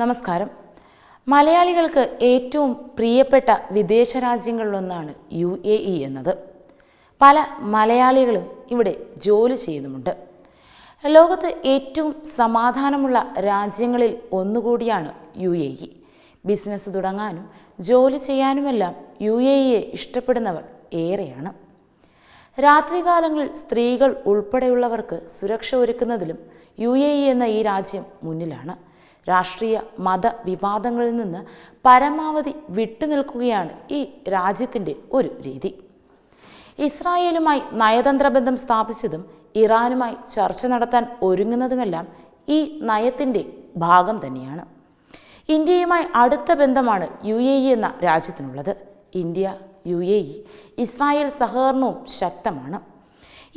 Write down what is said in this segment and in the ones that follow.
നമസ്കാരം മലയാളികൾക്ക് ഏറ്റവും പ്രിയപ്പെട്ട വിദേശ രാജ്യങ്ങളിലൊന്നാണ് യു എ ഇ എന്നത് പല മലയാളികളും ഇവിടെ ജോലി ചെയ്യുന്നുമുണ്ട് ലോകത്ത് ഏറ്റവും സമാധാനമുള്ള രാജ്യങ്ങളിൽ ഒന്നുകൂടിയാണ് യു എ ഇ ബിസിനസ് തുടങ്ങാനും ജോലി ചെയ്യാനുമെല്ലാം യു എ ഇയെ ഇഷ്ടപ്പെടുന്നവർ ഏറെയാണ് രാത്രികാലങ്ങളിൽ സ്ത്രീകൾ ഉൾപ്പെടെയുള്ളവർക്ക് സുരക്ഷ ഒരുക്കുന്നതിലും യു എ ഇ എന്ന ഈ രാജ്യം മുന്നിലാണ് രാഷ്ട്രീയ മത വിവാദങ്ങളിൽ നിന്ന് പരമാവധി വിട്ടുനിൽക്കുകയാണ് ഈ രാജ്യത്തിൻ്റെ ഒരു രീതി ഇസ്രായേലുമായി നയതന്ത്ര ബന്ധം സ്ഥാപിച്ചതും ഇറാനുമായി ചർച്ച നടത്താൻ ഒരുങ്ങുന്നതുമെല്ലാം ഈ നയത്തിൻ്റെ ഭാഗം തന്നെയാണ് ഇന്ത്യയുമായി അടുത്ത ബന്ധമാണ് യു എ ഇ എന്ന രാജ്യത്തിനുള്ളത് India U A E Israel സഹകരണവും ശക്തമാണ്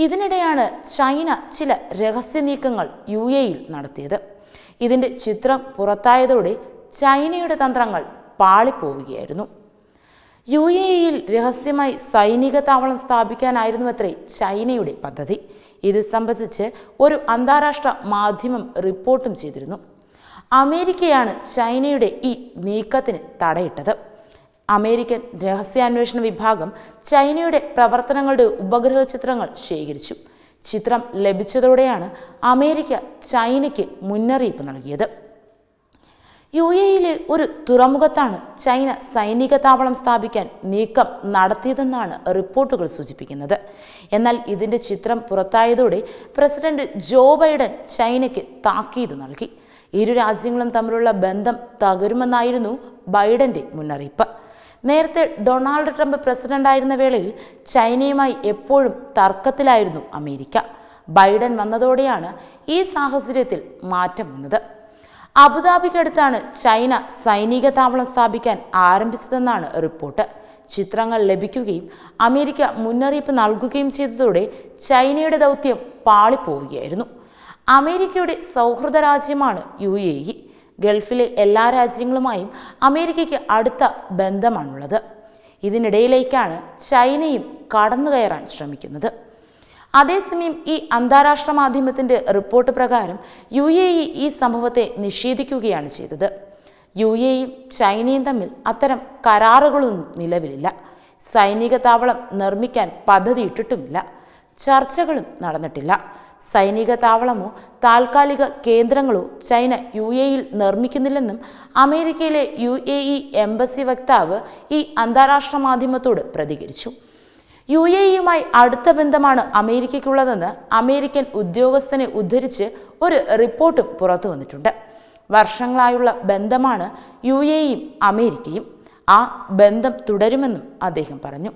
ഇതിനിടെയാണ് ചൈന ചില രഹസ്യ നീക്കങ്ങൾ യു എയിൽ നടത്തിയത് ഇതിൻ്റെ ചിത്രം പുറത്തായതോടെ ചൈനയുടെ തന്ത്രങ്ങൾ പാളിപ്പോവുകയായിരുന്നു യു എ ഇയിൽ രഹസ്യമായി സൈനിക താവളം അത്രേ ചൈനയുടെ പദ്ധതി ഇത് സംബന്ധിച്ച് ഒരു അന്താരാഷ്ട്ര മാധ്യമം റിപ്പോർട്ടും ചെയ്തിരുന്നു അമേരിക്കയാണ് ചൈനയുടെ ഈ നീക്കത്തിന് തടയിട്ടത് അമേരിക്കൻ രഹസ്യാന്വേഷണ വിഭാഗം ചൈനയുടെ പ്രവർത്തനങ്ങളുടെ ഉപഗ്രഹ ചിത്രങ്ങൾ ശേഖരിച്ചു ചിത്രം ലഭിച്ചതോടെയാണ് അമേരിക്ക ചൈനയ്ക്ക് മുന്നറിയിപ്പ് നൽകിയത് യു എയിലെ ഒരു തുറമുഖത്താണ് ചൈന സൈനിക താവളം സ്ഥാപിക്കാൻ നീക്കം നടത്തിയതെന്നാണ് റിപ്പോർട്ടുകൾ സൂചിപ്പിക്കുന്നത് എന്നാൽ ഇതിൻ്റെ ചിത്രം പുറത്തായതോടെ പ്രസിഡന്റ് ജോ ബൈഡൻ ചൈനയ്ക്ക് താക്കീത് നൽകി ഇരു രാജ്യങ്ങളും തമ്മിലുള്ള ബന്ധം തകരുമെന്നായിരുന്നു ബൈഡന്റെ മുന്നറിയിപ്പ് നേരത്തെ ഡൊണാൾഡ് ട്രംപ് പ്രസിഡന്റായിരുന്ന വേളയിൽ ചൈനയുമായി എപ്പോഴും തർക്കത്തിലായിരുന്നു അമേരിക്ക ബൈഡൻ വന്നതോടെയാണ് ഈ സാഹചര്യത്തിൽ മാറ്റം വന്നത് അബുദാബിക്കടുത്താണ് ചൈന സൈനിക താവളം സ്ഥാപിക്കാൻ ആരംഭിച്ചതെന്നാണ് റിപ്പോർട്ട് ചിത്രങ്ങൾ ലഭിക്കുകയും അമേരിക്ക മുന്നറിയിപ്പ് നൽകുകയും ചെയ്തതോടെ ചൈനയുടെ ദൗത്യം പാളിപ്പോവുകയായിരുന്നു അമേരിക്കയുടെ സൗഹൃദ രാജ്യമാണ് യു എ ഇ ഗൾഫിലെ എല്ലാ രാജ്യങ്ങളുമായും അമേരിക്കയ്ക്ക് അടുത്ത ബന്ധമാണുള്ളത് ഇതിനിടയിലേക്കാണ് ചൈനയും കടന്നുകയറാൻ ശ്രമിക്കുന്നത് അതേസമയം ഈ അന്താരാഷ്ട്ര മാധ്യമത്തിൻ്റെ റിപ്പോർട്ട് പ്രകാരം യു എ ഇ ഈ സംഭവത്തെ നിഷേധിക്കുകയാണ് ചെയ്തത് യു എയും ചൈനയും തമ്മിൽ അത്തരം കരാറുകളൊന്നും നിലവിലില്ല സൈനിക താവളം നിർമ്മിക്കാൻ പദ്ധതിയിട്ടിട്ടുമില്ല ചർച്ചകളും നടന്നിട്ടില്ല സൈനിക താവളമോ താൽക്കാലിക കേന്ദ്രങ്ങളോ ചൈന യു എയിൽ നിർമ്മിക്കുന്നില്ലെന്നും അമേരിക്കയിലെ യു എ ഇ എംബസി വക്താവ് ഈ അന്താരാഷ്ട്ര മാധ്യമത്തോട് പ്രതികരിച്ചു യു എ ഇയുമായി അടുത്ത ബന്ധമാണ് അമേരിക്കയ്ക്കുള്ളതെന്ന് അമേരിക്കൻ ഉദ്യോഗസ്ഥനെ ഉദ്ധരിച്ച് ഒരു റിപ്പോർട്ടും പുറത്തു വന്നിട്ടുണ്ട് വർഷങ്ങളായുള്ള ബന്ധമാണ് യു എയും അമേരിക്കയും ആ ബന്ധം തുടരുമെന്നും അദ്ദേഹം പറഞ്ഞു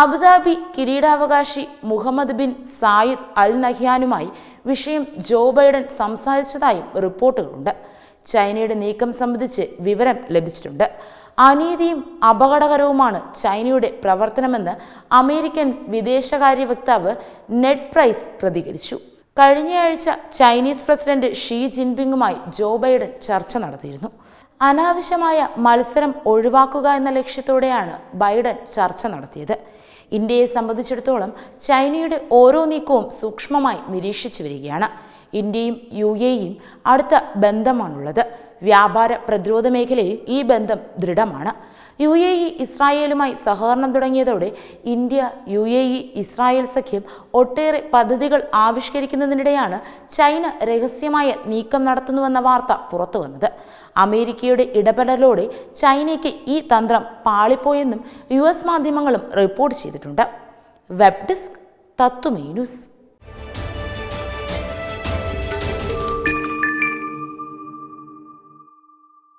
അബുദാബി കിരീടാവകാശി മുഹമ്മദ് ബിൻ സായിദ് അൽ നഹ്യാനുമായി വിഷയം ജോ ബൈഡൻ സംസാരിച്ചതായും റിപ്പോർട്ടുകളുണ്ട് ചൈനയുടെ നീക്കം സംബന്ധിച്ച് വിവരം ലഭിച്ചിട്ടുണ്ട് അനീതിയും അപകടകരവുമാണ് ചൈനയുടെ പ്രവർത്തനമെന്ന് അമേരിക്കൻ വിദേശകാര്യ വക്താവ് നെഡ് പ്രൈസ് പ്രതികരിച്ചു കഴിഞ്ഞയാഴ്ച ചൈനീസ് പ്രസിഡന്റ് ഷീ ജിൻപിങ്ങുമായി ജോ ബൈഡൻ ചർച്ച നടത്തിയിരുന്നു അനാവശ്യമായ മത്സരം ഒഴിവാക്കുക എന്ന ലക്ഷ്യത്തോടെയാണ് ബൈഡൻ ചർച്ച നടത്തിയത് ഇന്ത്യയെ സംബന്ധിച്ചിടത്തോളം ചൈനയുടെ ഓരോ നീക്കവും സൂക്ഷ്മമായി നിരീക്ഷിച്ചു വരികയാണ് ഇന്ത്യയും യു എയും അടുത്ത ബന്ധമാണുള്ളത് വ്യാപാര പ്രതിരോധ മേഖലയിൽ ഈ ബന്ധം ദൃഢമാണ് യു എ ഇ ഇസ്രായേലുമായി സഹകരണം തുടങ്ങിയതോടെ India U A E Israel സഖ്യം ഒട്ടേറെ പദ്ധതികൾ ആവിഷ്കരിക്കുന്നതിനിടെയാണ് ചൈന രഹസ്യമായ നീക്കം നടത്തുന്നുവെന്ന വാർത്ത പുറത്തു വന്നത് അമേരിക്കയുടെ ഇടപെടലോടെ ചൈനയ്ക്ക് ഈ തന്ത്രം പാളിപ്പോയെന്നും യു എസ് മാധ്യമങ്ങളും റിപ്പോർട്ട് ചെയ്തിട്ടുണ്ട് വെബ് ഡെസ്ക് തത്തുമേ ന്യൂസ്